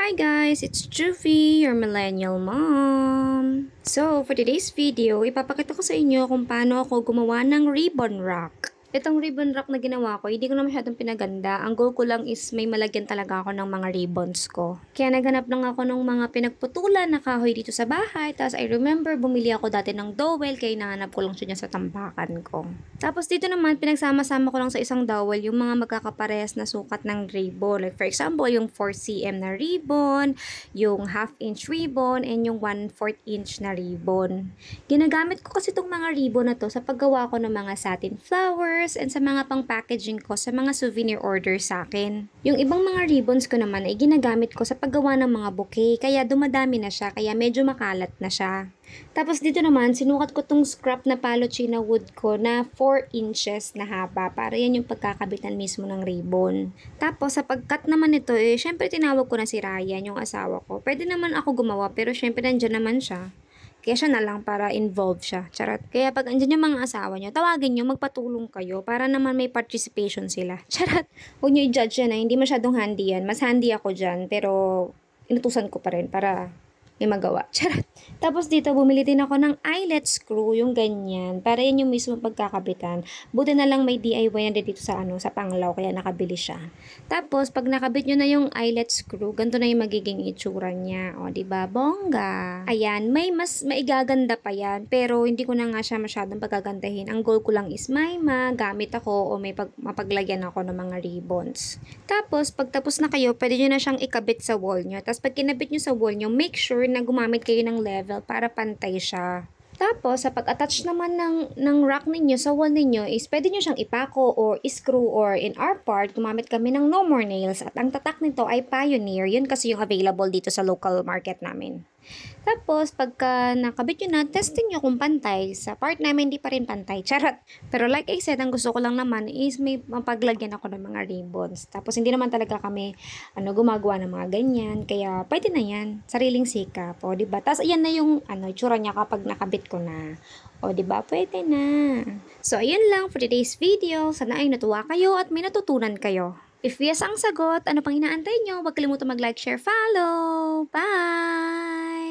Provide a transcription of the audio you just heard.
Hi guys, it's Juvie, your millennial mom. So, for today's video, ipapakita ko sa inyo kung paano ako gumawa ng ribbon rock. Itong ribbon wrap na ginawa ko, hindi ko na masyadong pinaganda. Ang goal ko lang is may malagyan talaga ako ng mga ribbons ko. Kaya naghanap lang ako ng mga pinagputulan na kahoy dito sa bahay. Tapos I remember bumili ako dati ng dowel kaya nahanap ko lang siya sa tambakan ko. Tapos dito naman, pinagsama-sama ko lang sa isang dowel yung mga magkakaparehas na sukat ng ribbon. Like for example, yung 4cm na ribbon, yung half inch ribbon, and yung 1 4 inch na ribbon. Ginagamit ko kasi itong mga ribbon na to sa paggawa ko ng mga satin flowers, stickers, and sa mga pang-packaging ko sa mga souvenir order sa akin. Yung ibang mga ribbons ko naman ay ginagamit ko sa paggawa ng mga bouquet, kaya dumadami na siya, kaya medyo makalat na siya. Tapos dito naman, sinukat ko tong scrap na palochina wood ko na 4 inches na haba para yan yung pagkakabitan mismo ng ribbon. Tapos sa pagkat naman nito, eh, syempre tinawag ko na si Ryan, yung asawa ko. Pwede naman ako gumawa pero syempre nandyan naman siya. Kaya siya na lang para involved siya. Charot. Kaya pag andyan yung mga asawa nyo, tawagin nyo, magpatulong kayo para naman may participation sila. Charot. Huwag nyo i-judge yan. Ah. Hindi masyadong handy yan. Mas handy ako dyan. Pero inutusan ko pa rin para may magawa. Charot! Tapos dito, bumili din ako ng eyelet screw, yung ganyan, para yun yung mismo pagkakabitan. Buti na lang may DIY na dito sa, ano, sa panglaw, kaya nakabili siya. Tapos, pag nakabit nyo na yung eyelet screw, ganito na yung magiging itsura niya. O, ba diba? Bongga! Ayan, may mas maigaganda pa yan, pero hindi ko na nga siya masyadong pagagandahin. Ang goal ko lang is may magamit ako o may pag mapaglagyan ako ng mga ribbons. Tapos, pag tapos na kayo, pwede nyo na siyang ikabit sa wall nyo. Tapos, pag kinabit nyo sa wall nyo, make sure na gumamit kayo ng level para pantay siya. Tapos, sa pag-attach naman ng, ng rack ninyo sa wall ninyo is pwede nyo siyang ipako or screw or in our part, gumamit kami ng no more nails at ang tatak nito ay pioneer. Yun kasi yung available dito sa local market namin. Tapos, pagka nakabit nyo na, testin nyo kung pantay. Sa part namin, hindi pa rin pantay. Charot! Pero like I said, ang gusto ko lang naman is may mapaglagyan ako ng mga ribbons. Tapos, hindi naman talaga kami ano, gumagawa ng mga ganyan. Kaya, pwede na yan. Sariling sikap. O, diba? Tapos, ayan na yung ano, itsura niya kapag nakabit ko na. O, ba diba? Pwede na. So, ayan lang for today's video. Sana ay natuwa kayo at may natutunan kayo. If yes ang sagot, ano pang inaantay nyo? Huwag kalimutang mag-like, share, follow. Bye!